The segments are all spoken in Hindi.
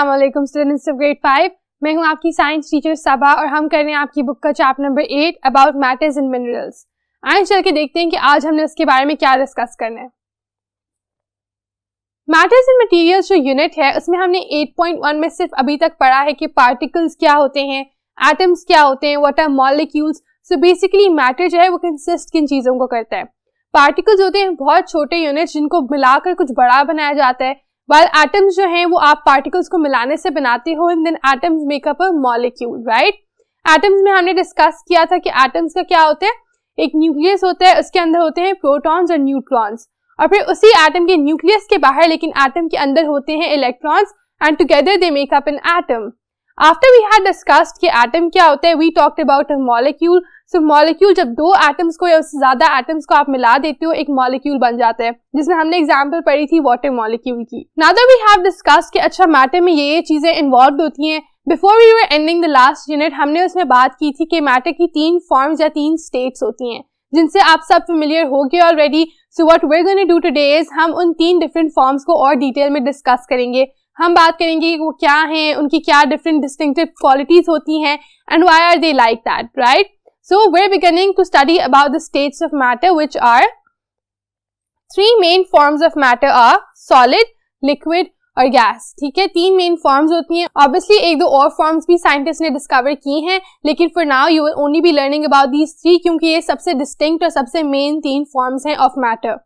अस्सलाम स्टूडेंट्स ऑफ ग्रेड 5 मैं हूं आपकी साइंस टीचर सबा और हम कर रहे हैं आपकी बुक का chapter number eight about matters in minerals आए चल के देखते हैं कि आज हमने उसके बारे में क्या डिस्कस करना है मैटर्स इन मटेरियल्स जो यूनिट है उसमें हमने 8.1 में सिर्फ अभी तक पढ़ा है कि पार्टिकल्स क्या होते हैं एटम्स क्या होते हैं what are molecules so basically matter जो है वो कंसिस्ट किन चीज़ों को करता है पार्टिकल्स होते हैं बहुत छोटे यूनिट जिनको मिलाकर कुछ बड़ा बनाया जाता है वाल एटम्स जो हैं वो आप पार्टिकल्स को मिलाने से बनाते हो and then atoms make up a molecule right atoms में हमने डिस्कस किया था कि एटम्स का क्या होता है एक न्यूक्लियस होता है उसके अंदर होते हैं प्रोटॉन्स और न्यूट्रॉन्स और फिर उसी एटम के न्यूक्लियस के बाहर लेकिन एटम के अंदर होते हैं electrons and together they make up an atom after we had discussed कि एटम क्या होते हैं we talked about a molecule so molecule जब दो एटम्स को या उससे ज्यादा एटम्स को आप मिला देते हो एक मॉलिक्यूल बन जाता है जिसमें हमने एग्जाम्पल पढ़ी थी वाटर मॉलिक्यूल की नादर वी हैव डिस्कस्ड कि अच्छा मैटर में ये ये चीजें इन्वॉल्व होती हैं before we were ending the last unit हमने उसमें बात की थी कि मैटर की तीन फॉर्म्स या तीन स्टेट्स होती हैं जिनसे आप सब फेमिलियर हो गए already so what we are today's हम उन तीन डिफरेंट फॉर्म्स को और डिटेल में डिस्कस करेंगे हम बात करेंगे वो क्या हैं उनकी क्या डिफरेंट डिस्टिंगटिव क्वालिटीज होती हैं and why are they like that right so we're beginning to study about the states of matter which are three main forms of matter are solid liquid और गैस ठीक है तीन मेन फॉर्म्स होती हैं ऑब्वियसली एक दो और फॉर्म्स भी साइंटिस्ट ने डिस्कवर किए हैं लेकिन for now you will only be learning about these three क्योंकि ये सबसे डिस्टिंक्ट और सबसे मेन तीन फॉर्म्स हैं of matter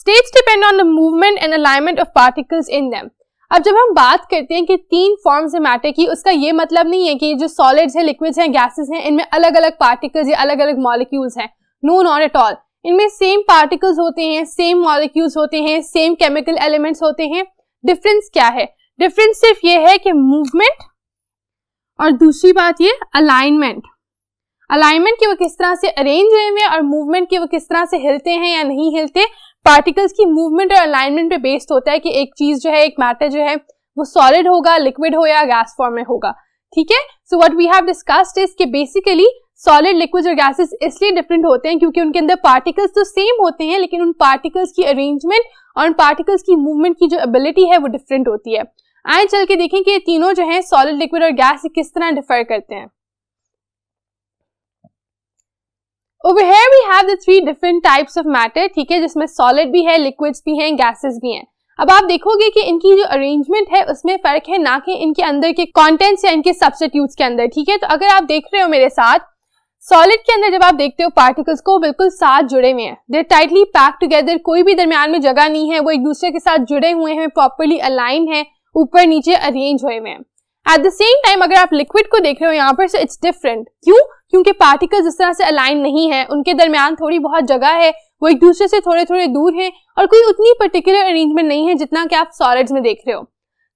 states depend on the movement and alignment of particles in them अब जब हम बात करते हैं कि तीन फॉर्म्स है मैटर की उसका ये मतलब नहीं है कि जो सॉलिड्स हैं लिक्विड्स हैं गैसेस हैं इनमें अलग अलग पार्टिकल्स या अलग अलग मॉलिक्यूल्स हैं नो नॉट एट ऑल इनमें सेम पार्टिकल्स होते हैं सेम मॉलिक्यूल्स होते हैं सेम केमिकल एलिमेंट्स होते हैं डिफरेंस क्या है डिफरेंस सिर्फ ये है कि मूवमेंट और दूसरी बात ये अलाइनमेंट अलाइनमेंट की वो किस तरह से अरेंज हुए हैं और मूवमेंट की वो किस तरह से हिलते हैं या नहीं हिलते पार्टिकल्स की मूवमेंट और अलाइनमेंट पे बेस्ड होता है कि एक चीज जो है एक मैटर जो है वो सॉलिड होगा लिक्विड हो या गैस फॉर्म में होगा ठीक है so what we have discussed is कि बेसिकली सॉलिड लिक्विड और गैसेस इसलिए डिफरेंट होते हैं क्योंकि उनके अंदर पार्टिकल्स तो सेम होते हैं लेकिन उन पार्टिकल्स की अरेंजमेंट और उन पार्टिकल्स की मूवमेंट की जो एबिलिटी है वो डिफरेंट होती है आए चल के देखें कि ये तीनों जो है सॉलिड लिक्विड और गैस किस तरह डिफर करते हैं over here we have the three different types of matter ठीक है जिसमें सॉलिड भी है लिक्विड्स भी हैं गैसेस भी हैं अब आप देखोगे कि इनकी जो अरेंजमेंट है उसमें फर्क है ना कि इनके अंदर के कॉन्टेंट्स या इनके सब्सटीट्यूट के अंदर ठीक है तो अगर आप देख रहे हो मेरे साथ सॉलिड के अंदर जब आप देखते हो पार्टिकल्स को बिल्कुल साथ जुड़े हुए हैं देर टाइटली पैक टुगेदर कोई भी दरमियान में जगह नहीं है वो एक दूसरे के साथ जुड़े हुए हैं प्रॉपरली अलाइन है ऊपर नीचे अरेंज हुए हुए हैं एट द सेम टाइम अगर आप लिक्विड को देख रहे हो यहाँ पर सो इट्स डिफरेंट क्यों क्योंकि पार्टिकल इस तरह से अलाइन नहीं है उनके दरमियान थोड़ी बहुत जगह है वो एक दूसरे से थोड़े थोड़े दूर हैं और कोई उतनी पर्टिकुलर अरेंजमेंट नहीं है जितना कि आप सॉलिड्स में देख रहे हो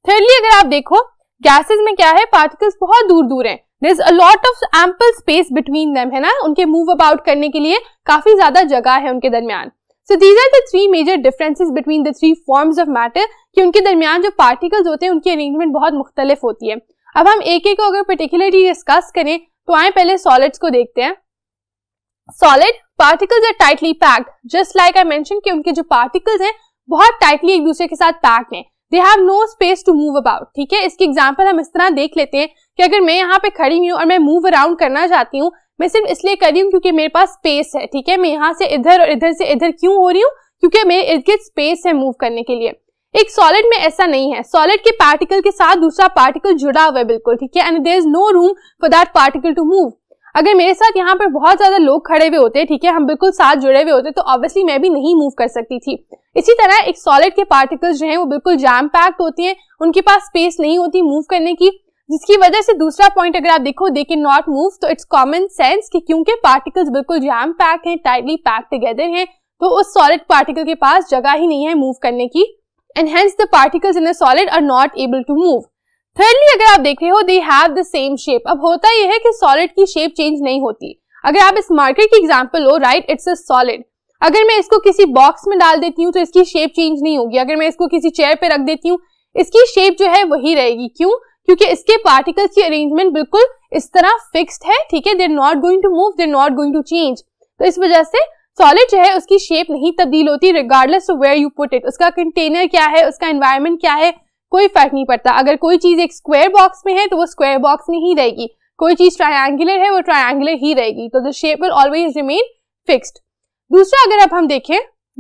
थर्डली अगर आप देखो गैसेज में क्या है पार्टिकल्स बहुत दूर दूर हैं there is a lot of ample space between them है ना उनके मूव अबाउट करने के लिए काफी ज्यादा जगह है उनके दरमियान so these are the three major differences between the three forms of matter कि उनके दरमियान जो पार्टिकल्स होते हैं उनकी अरेंजमेंट बहुत मुख्तलिफ होती है अब हम एक एक को अगर पर्टिकुलरली डिस्कस करें तो आए पहले सॉलिड्स को देखते हैं solid particles are tightly packed just like I mention कि उनके जो पार्टिकल्स हैं बहुत टाइटली एक दूसरे के साथ पैक्ड हैं they have no space to move about ठीक है इसकी एग्जाम्पल हम इस तरह देख लेते हैं कि अगर मैं यहाँ पे खड़ी हूँ और मैं मूव अराउंड करना चाहती हूँ मैं सिर्फ इसलिए कर रही हूँ क्योंकि मेरे पास स्पेस है ठीक है मैं यहाँ से इधर और इधर से इधर क्यों हो रही हूँ क्योंकि मेरे इर्द गिर्द स्पेस है मूव करने के लिए एक सॉलिड में ऐसा नहीं है सॉलिड के पार्टिकल के साथ दूसरा पार्टिकल जुड़ा हुआ है बिल्कुल ठीक है and there is no room for that particle to move अगर मेरे साथ यहाँ पर बहुत ज्यादा लोग खड़े हुए होते ठीक है हम बिल्कुल साथ जुड़े हुए होते तो ऑब्वियसली मैं भी नहीं मूव कर सकती थी इसी तरह एक सॉलिड के पार्टिकल्स जो हैं वो बिल्कुल जैम पैक्ड होती हैं उनके पास स्पेस नहीं होती मूव करने की जिसकी वजह से दूसरा पॉइंट अगर आप देखो दे के नॉट मूव तो इट्स कॉमन सेंस कि क्योंकि पार्टिकल्स बिल्कुल जैम पैक्ड हैं टाइटली पैक टुगेदर हैं तो उस सॉलिड पार्टिकल के पास जगह ही नहीं है मूव करने की and hence the particles in the solid are not able to move. Thirdly, अगर आप देख रहे हो they have the same shape अब होता यह है कि सॉलिड की शेप चेंज नहीं होती अगर आप इस मार्कर की एग्जाम्पल हो राइट इट्स अ सॉलिड अगर मैं इसको किसी बॉक्स में डाल देती हूँ तो इसकी शेप चेंज नहीं होगी अगर मैं इसको किसी चेयर पे रख देती हूँ इसकी शेप जो है वही रहेगी क्यों क्योंकि इसके पार्टिकल्स की अरेंजमेंट बिल्कुल इस तरह फिक्स्ड है ठीक है they're not going to move they're not going to change तो इस वजह से सॉलिड जो है उसकी शेप नहीं तब्दील होती regardless where you put it उसका कंटेनर क्या है उसका एनवायरमेंट क्या है कोई फर्क नहीं पड़ता अगर कोई चीज एक स्क्वायर बॉक्स में है तो वो स्क्वायर बॉक्स में ही रहेगी कोई चीज ट्राइंगुलर है वो ट्राइंगुलर ही रहेगी तो the shape will always remain fixed दूसरा अगर अब हम देखें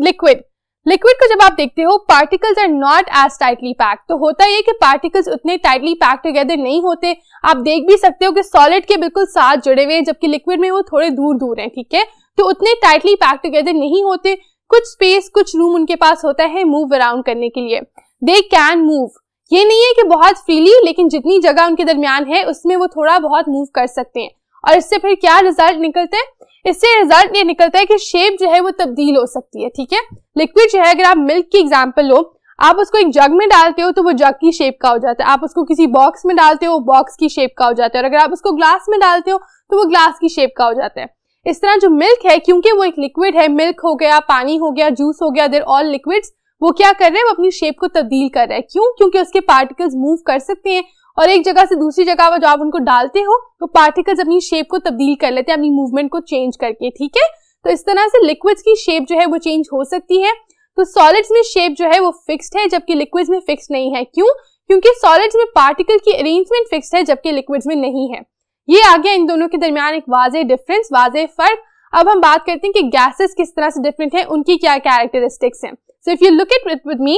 लिक्विड लिक्विड को जब आप देखते हो particles are not as tightly packed तो होता ये कि पार्टिकल्स उतने टाइटली पैक्ड टुगेदर नहीं होते आप देख भी सकते हो कि सॉलिड के बिल्कुल साथ जुड़े हुए हैं जबकि लिक्विड में वो थोड़े दूर दूर हैं ठीक है तो उतने टाइटली पैक टुगेदर नहीं होते कुछ स्पेस कुछ रूम उनके पास होता है मूव अराउंड करने के लिए दे कैन मूव ये नहीं है कि बहुत फ्रीली लेकिन जितनी जगह उनके दरमियान है उसमें वो थोड़ा बहुत मूव कर सकते हैं और इससे फिर क्या रिजल्ट निकलता है इससे रिजल्ट ये निकलता है कि शेप जो है वो तब्दील हो सकती है ठीक है लिक्विड जो है अगर आप मिल्क की एग्जाम्पल लो आप उसको एक जग में डालते हो तो वो जग की शेप का हो जाता है आप उसको किसी बॉक्स में डालते हो बॉक्स की शेप का हो जाता है और अगर आप उसको ग्लास में डालते हो तो वो ग्लास की शेप का हो जाता है इस तरह जो मिल्क है क्योंकि वो एक लिक्विड है मिल्क हो गया पानी हो गया जूस हो गया देर ऑल लिक्विड्स वो क्या कर रहे हैं वो अपनी शेप को तब्दील कर रहे हैं क्यों क्योंकि उसके पार्टिकल्स मूव कर सकते हैं और एक जगह से दूसरी जगह पर जो आप उनको डालते हो तो पार्टिकल्स अपनी शेप को तब्दील कर लेते हैं अपनी मूवमेंट को चेंज करके ठीक है तो इस तरह से लिक्विड्स की शेप जो है वो चेंज हो सकती है तो सॉलिड्स में शेप जो है वो फिक्स्ड है जबकि लिक्विड्स में फिक्स नहीं है क्यों क्योंकि सॉलिड्स में पार्टिकल की अरेंजमेंट फिक्स है जबकि लिक्विड्स में नहीं है ये आ गया इन दोनों के दरमियान एक वाजे डिफरेंस वाजे फर्क अब हम बात करते हैं कि गैसेस किस तरह से डिफरेंट है उनकी क्या कैरेक्टरिस्टिक्स हैं so if you look it with me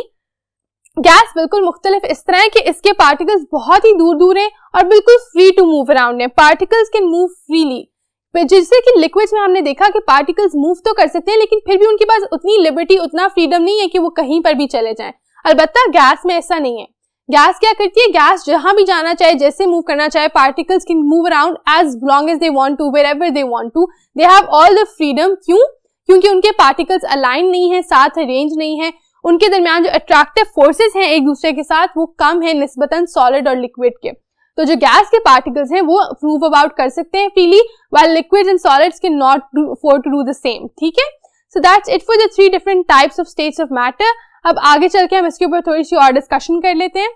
gas बिल्कुल मुख्तलिफ इस तरह है कि इसके पार्टिकल्स बहुत ही दूर दूर हैं और बिल्कुल फ्री टू मूव अराउंड है पार्टिकल्स कैन मूव फ्रीली जैसे कि लिक्विड्स में हमने देखा कि पार्टिकल्स मूव तो कर सकते हैं लेकिन फिर भी उनके पास उतनी लिबर्टी उतना फ्रीडम नहीं है कि वो कहीं पर भी चले जाएं अलबत्ता गैस में ऐसा नहीं है गैस क्या करती है गैस जहां भी जाना चाहे जैसे मूव करना चाहे particles can move around as long as they want to wherever they want to they have all the freedom क्यों क्योंकि उनके पार्टिकल्स अलाइन नहीं है साथ रेंज नहीं है उनके दरमियान जो अट्रैक्टिव फोर्सेज हैं एक दूसरे के साथ वो कम है निस्बतन सॉलिड और लिक्विड के तो जो गैस के पार्टिकल्स हैं वो मूव अबाउट कर सकते हैं freely while liquid and solids के not for to do the same ठीक है so that's it for the three different types of states of matter अब आगे चल के हम इसके ऊपर थोड़ी सी और डिस्कशन कर लेते हैं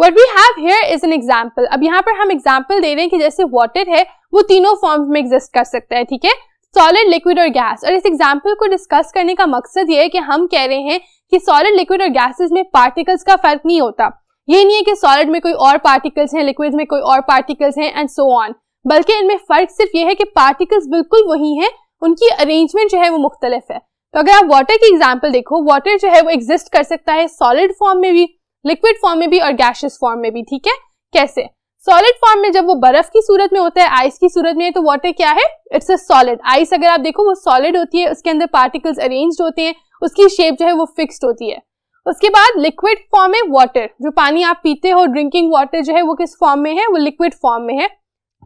what we have here is an example अब यहाँ पर हम एग्जाम्पल दे रहे हैं कि जैसे वॉटर है वो तीनों फॉर्म में एग्जिस्ट कर सकता है ठीक है सॉलिड लिक्विड और गैस और इस एग्जाम्पल को डिस्कस करने का मकसद ये है कि हम कह रहे हैं कि सॉलिड लिक्विड और गैसेज में पार्टिकल्स का फर्क नहीं होता ये नहीं है कि सॉलिड में कोई और पार्टिकल्स हैं लिक्विड में कोई और पार्टिकल्स हैं एंड सो ऑन बल्कि इनमें फर्क सिर्फ ये है कि पार्टिकल्स बिल्कुल वही हैं उनकी अरेंजमेंट जो है वो मुख्तलिफ है तो अगर आप वाटर की एग्जाम्पल देखो वाटर जो है वो एग्जिस्ट कर सकता है सॉलिड फॉर्म में भी लिक्विड फॉर्म में भी और गैशियस फॉर्म में भी ठीक है कैसे सॉलिड फॉर्म में जब वो बर्फ की सूरत में होता है आइस की सूरत में है तो वाटर क्या है इट्स अ सॉलिड आइस अगर आप देखो वो सॉलिड होती है उसके अंदर पार्टिकल्स अरेंज्ड होते हैं उसकी शेप जो है वो फिक्स्ड होती है उसके बाद लिक्विड फॉर्म है वाटर जो पानी आप पीते हो ड्रिंकिंग वाटर जो है वो किस फॉर्म में है वो लिक्विड फॉर्म में है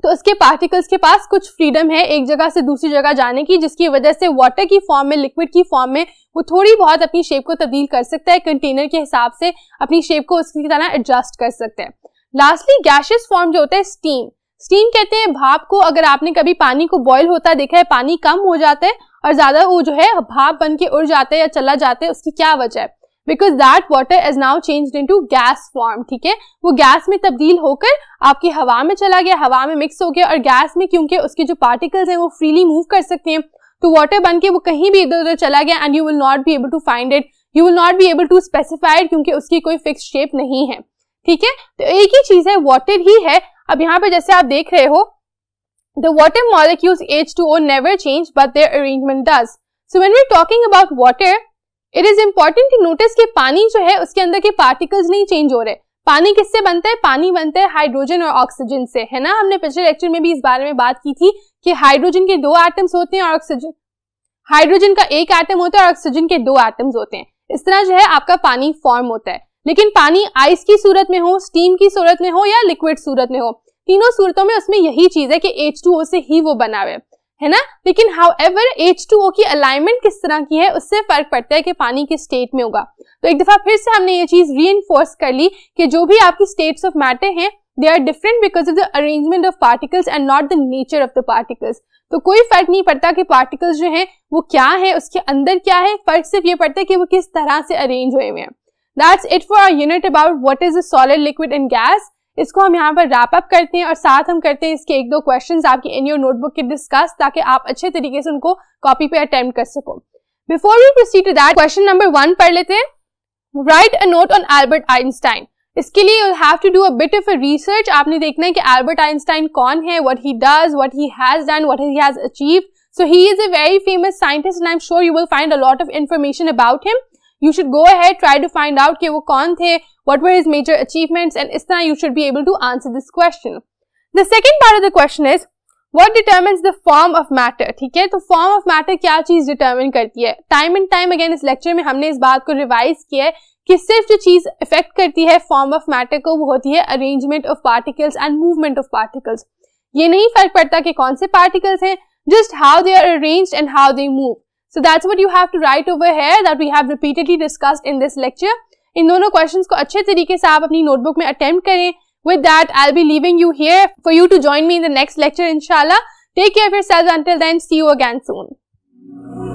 तो इसके पार्टिकल्स के पास कुछ फ्रीडम है एक जगह से दूसरी जगह जाने की जिसकी वजह से वाटर की फॉर्म में लिक्विड की फॉर्म में वो थोड़ी बहुत अपनी शेप को तब्दील कर सकता है कंटेनर के हिसाब से अपनी शेप को उसकी तरह एडजस्ट कर सकते हैं लास्टली गैशेस फॉर्म जो होता है स्टीम स्टीम कहते हैं भाप को अगर आपने कभी पानी को बॉयल होता देखा है पानी कम हो जाता है और ज्यादा वो जो है भाप बन के उड़ जाता है या चला जाता है उसकी क्या वजह है because that water is now change into gas form ठीक है वो गैस में तब्दील होकर आपकी हवा में चला गया हवा में मिक्स हो गया और गैस में क्योंकि उसके जो पार्टिकल्स हैं वो फ्रीली मूव कर सकते हैं तो वाटर बन के वो कहीं भी इधर उधर चला गया and you will not be able to find it you will not be able to specified क्योंकि उसकी कोई फिक्स शेप नहीं है ठीक है तो एक ही चीज है वाटर ही है अब यहाँ पर जैसे आप देख रहे हो the water molecule water to H2O never change but their arrangement does so when we're talking about water it is important notice कि पानी जो है उसके अंदर के पार्टिकल्स नहीं चेंज हो रहे पानी किससे बनता है पानी बनता है हाइड्रोजन और ऑक्सीजन से है ना हमने पिछले लेक्चर में भी इस बारे में बात की थी कि हाइड्रोजन के दो एटम्स होते हैं और ऑक्सीजन हाइड्रोजन का एक एटम होता है और ऑक्सीजन के दो एटम्स होते हैं इस तरह जो है आपका पानी फॉर्म होता है लेकिन पानी आइस की सूरत में हो स्टीम की सूरत में हो या लिक्विड सूरत में हो तीनों सूरतों में उसमें यही चीज है कि एच से ही वो बना हुआ है है ना लेकिन however H two O की अलाइनमेंट किस तरह की है उससे फर्क पड़ता है कि पानी किस स्टेट में होगा तो एक दफा फिर से हमने ये चीज री कर ली कि जो भी आपकी स्टेट्स ऑफ मैटर हैं they are different because of the arrangement of particles and not the nature of the particles तो कोई फर्क नहीं पड़ता कि पार्टिकल्स जो हैं वो क्या है उसके अंदर क्या है फर्क सिर्फ ये पड़ता है कि वो किस तरह से अरेंज हुए हुए हैं that's it for our unit about what is a solid liquid and gas इसको हम यहाँ पर रैप अप करते हैं और साथ हम करते हैं इसके एक दो क्वेश्चन आपके इन योर नोटबुक के डिस्कस ताकि आप अच्छे तरीके से उनको कॉपी पे अटेम्प्ट कर सको before you proceed to that question number one पढ़ लेते हैं write a note on Albert Einstein इसके लिए you have to do a bit of a research आपने देखना है कि एल्बर्ट आइंस्टाइन कौन है what he does what he has done what he has achieve so he is a very famous scientist and I am sure you will find a lot of information about him you should go ahead try to find out कि वो कौन थे what were is major achievements and इस तरह you should be able to answer this question the second part of the question is what determine the form of matter ठीक है तो फॉर्म ऑफ मैटर क्या चीज डिटर्मिन करती है टाइम एंड टाइम अगेन इस लेक्चर में हमने इस बात को रिवाइज किया है कि सिर्फ जो चीज इफेक्ट करती है फॉर्म ऑफ मैटर को वो होती है arrangement of particles and movement of particles ये नहीं फर्क पड़ता कि कौन से पार्टिकल्स हैं just how they are arrange and how they move So that's what you have to write over here that we have repeatedly discussed in this lecture. In dono questions ko achhe tarike se aap apni notebook mein attempt kare. With that, I'll be leaving you here for you to join me in the next lecture inshallah. Take care of yourselves until then. See you again soon.